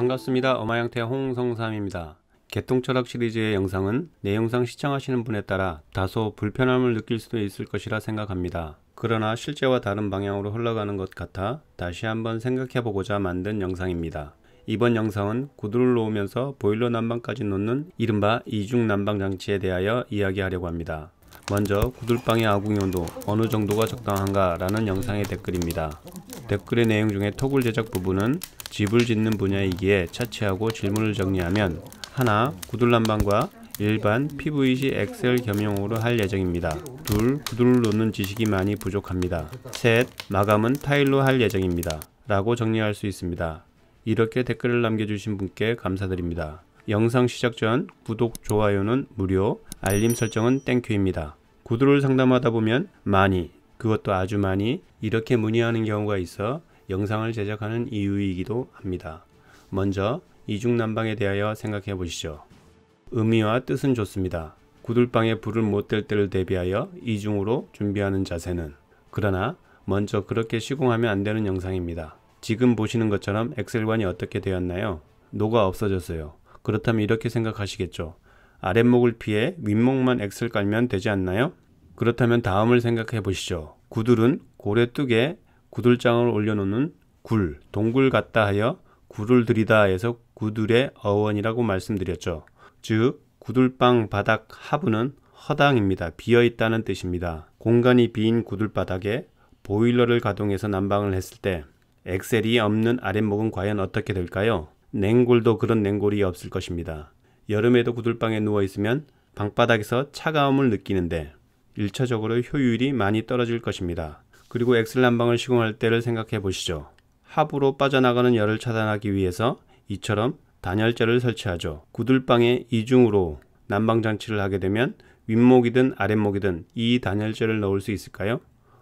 반갑습니다. 엄마양태 홍성삼입니다. 개통철학 시리즈의 영상은 내 영상 시청하시는 분에 따라 다소 불편함을 느낄 수도 있을 것이라 생각합니다. 그러나 실제와 다른 방향으로 흘러가는 것 같아 다시 한번 생각해보고자 만든 영상입니다. 이번 영상은 구두를 놓으면서 보일러 난방까지 놓는 이른바 이중 난방 장치에 대하여 이야기하려고 합니다. 먼저 구들방의 아궁이 온도 어느 정도가 적당한가 라는 영상의 댓글입니다. 댓글의 내용 중에 토글 제작 부분은 집을 짓는 분야이기에 차치하고 질문을 정리하면 하나 구둘난방과 일반 PVC 엑셀 겸용으로 할 예정입니다. 둘 구두를 놓는 지식이 많이 부족합니다. 셋 마감은 타일로 할 예정입니다. 라고 정리할 수 있습니다. 이렇게 댓글을 남겨주신 분께 감사드립니다. 영상 시작 전 구독, 좋아요는 무료, 알림 설정은 땡큐입니다. 구두를 상담하다 보면 많이 그것도 아주 많이 이렇게 문의하는 경우가 있어 영상을 제작하는 이유이기도 합니다. 먼저 이중난방에 대하여 생각해 보시죠. 의미와 뜻은 좋습니다. 구들방에 불을 못댈 때를 대비하여 이중으로 준비하는 자세는 그러나 먼저 그렇게 시공하면 안 되는 영상입니다. 지금 보시는 것처럼 엑셀관이 어떻게 되었나요? 노가 없어졌어요. 그렇다면 이렇게 생각하시겠죠. 아랫목을 피해 윗목만 엑셀 깔면 되지 않나요? 그렇다면 다음을 생각해 보시죠. 구들은 고래뚝에 구들장을 올려놓는 굴, 동굴 같다 하여 굴을 들이다 해서 구들의 어원이라고 말씀드렸죠. 즉 구들방 바닥 하부는 허당입니다. 비어 있다는 뜻입니다. 공간이 빈 구들바닥에 보일러를 가동해서 난방을 했을 때 엑셀이 없는 아랫목은 과연 어떻게 될까요? 냉골도 그런 냉골이 없을 것입니다. 여름에도 구들방에 누워 있으면 방바닥에서 차가움을 느끼는데 일차적으로 효율이 많이 떨어질 것입니다. 그리고 엑셀 난방을 시공할 때를 생각해 보시죠. 하부로 빠져나가는 열을 차단하기 위해서 이처럼 단열재를 설치하죠. 구들방에 이중으로 난방 장치를 하게 되면 윗목이든 아랫목이든 이 단열재를 넣을 수 있을까요?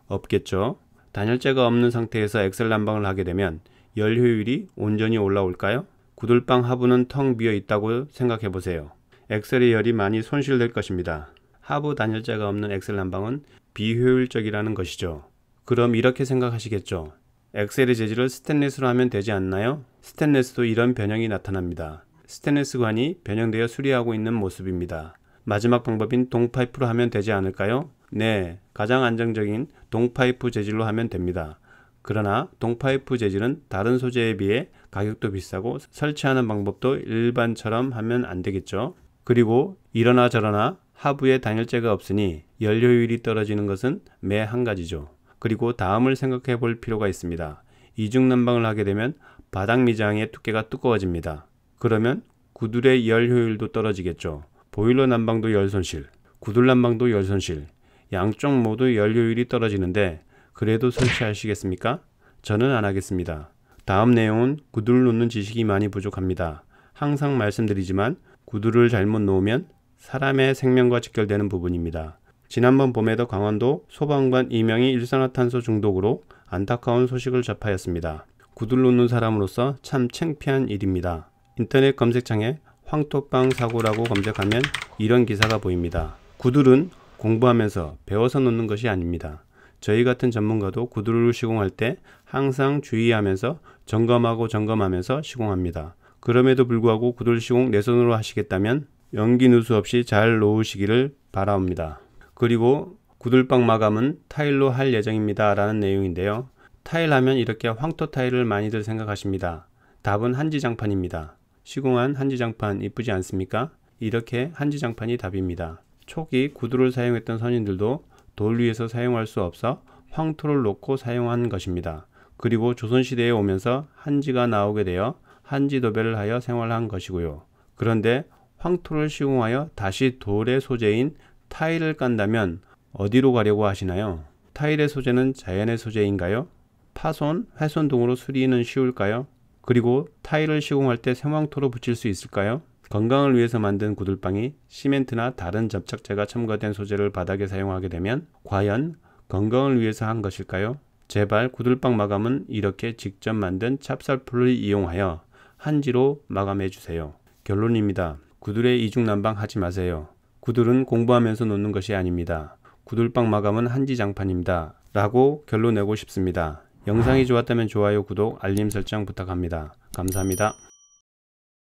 없겠죠. 단열재가 없는 상태에서 엑셀 난방을 하게 되면 열 효율이 온전히 올라올까요? 구들방 하부는 텅 비어 있다고 생각해 보세요. 엑셀의 열이 많이 손실될 것입니다. 하부 단열재가 없는 엑셀 난방은 비효율적이라는 것이죠. 그럼 이렇게 생각하시겠죠. 엑셀의 재질을 스테인리스로 하면 되지 않나요? 스테인리스도 이런 변형이 나타납니다. 스테인리스관이 변형되어 수리하고 있는 모습입니다. 마지막 방법인 동파이프로 하면 되지 않을까요? 네, 가장 안정적인 동파이프 재질로 하면 됩니다. 그러나 동파이프 재질은 다른 소재에 비해 가격도 비싸고 설치하는 방법도 일반처럼 하면 안 되겠죠. 그리고 이러나 저러나 하부에 단열재가 없으니 연료율이 떨어지는 것은 매 한 가지죠. 그리고 다음을 생각해 볼 필요가 있습니다. 이중 난방을 하게 되면 바닥 미장의 두께가 두꺼워집니다. 그러면 구둣의 열 효율도 떨어지겠죠. 보일러 난방도 열 손실, 구둣 난방도 열 손실, 양쪽 모두 열 효율이 떨어지는데 그래도 설치하시겠습니까? 저는 안 하겠습니다. 다음 내용은 구두를 놓는 지식이 많이 부족합니다. 항상 말씀드리지만 구두를 잘못 놓으면 사람의 생명과 직결되는 부분입니다. 지난번 봄에도 강원도 소방관 이명이 일산화탄소 중독으로 안타까운 소식을 접하였습니다. 구둘놓는 사람으로서 참 창피한 일입니다. 인터넷 검색창에 황토빵 사고라고 검색하면 이런 기사가 보입니다. 구둘은 공부하면서 배워서 놓는 것이 아닙니다. 저희 같은 전문가도 구두를 시공할 때 항상 주의하면서 점검하고 점검하면서 시공합니다. 그럼에도 불구하고 구두 를 시공 내 손으로 하시겠다면 연기 누수 없이 잘 놓으시기를 바라옵니다. 그리고 구들빵 마감은 타일로 할 예정입니다. 라는 내용인데요. 타일 하면 이렇게 황토 타일을 많이들 생각하십니다. 답은 한지장판입니다. 시공한 한지장판 이쁘지 않습니까? 이렇게 한지장판이 답입니다. 초기 구두를 사용했던 선인들도 돌 위에서 사용할 수 없어 황토를 놓고 사용한 것입니다. 그리고 조선시대에 오면서 한지가 나오게 되어 한지 도배를 하여 생활한 것이고요. 그런데 황토를 시공하여 다시 돌의 소재인 타일을 깐다면 어디로 가려고 하시나요? 타일의 소재는 자연의 소재인가요? 파손, 훼손 등으로 수리는 쉬울까요? 그리고 타일을 시공할 때 생황토로 붙일 수 있을까요? 건강을 위해서 만든 구들빵이 시멘트나 다른 접착제가 첨가된 소재를 바닥에 사용하게 되면 과연 건강을 위해서 한 것일까요? 제발 구들빵 마감은 이렇게 직접 만든 찹쌀풀을 이용하여 한지로 마감해 주세요. 결론입니다. 구둘에 이중난방하지 마세요. 구둘은 공부하면서 놓는 것이 아닙니다. 구둘빵 마감은 한지장판입니다. 라고 결론 내고 싶습니다. 영상이 좋았다면 좋아요, 구독, 알림 설정 부탁합니다. 감사합니다.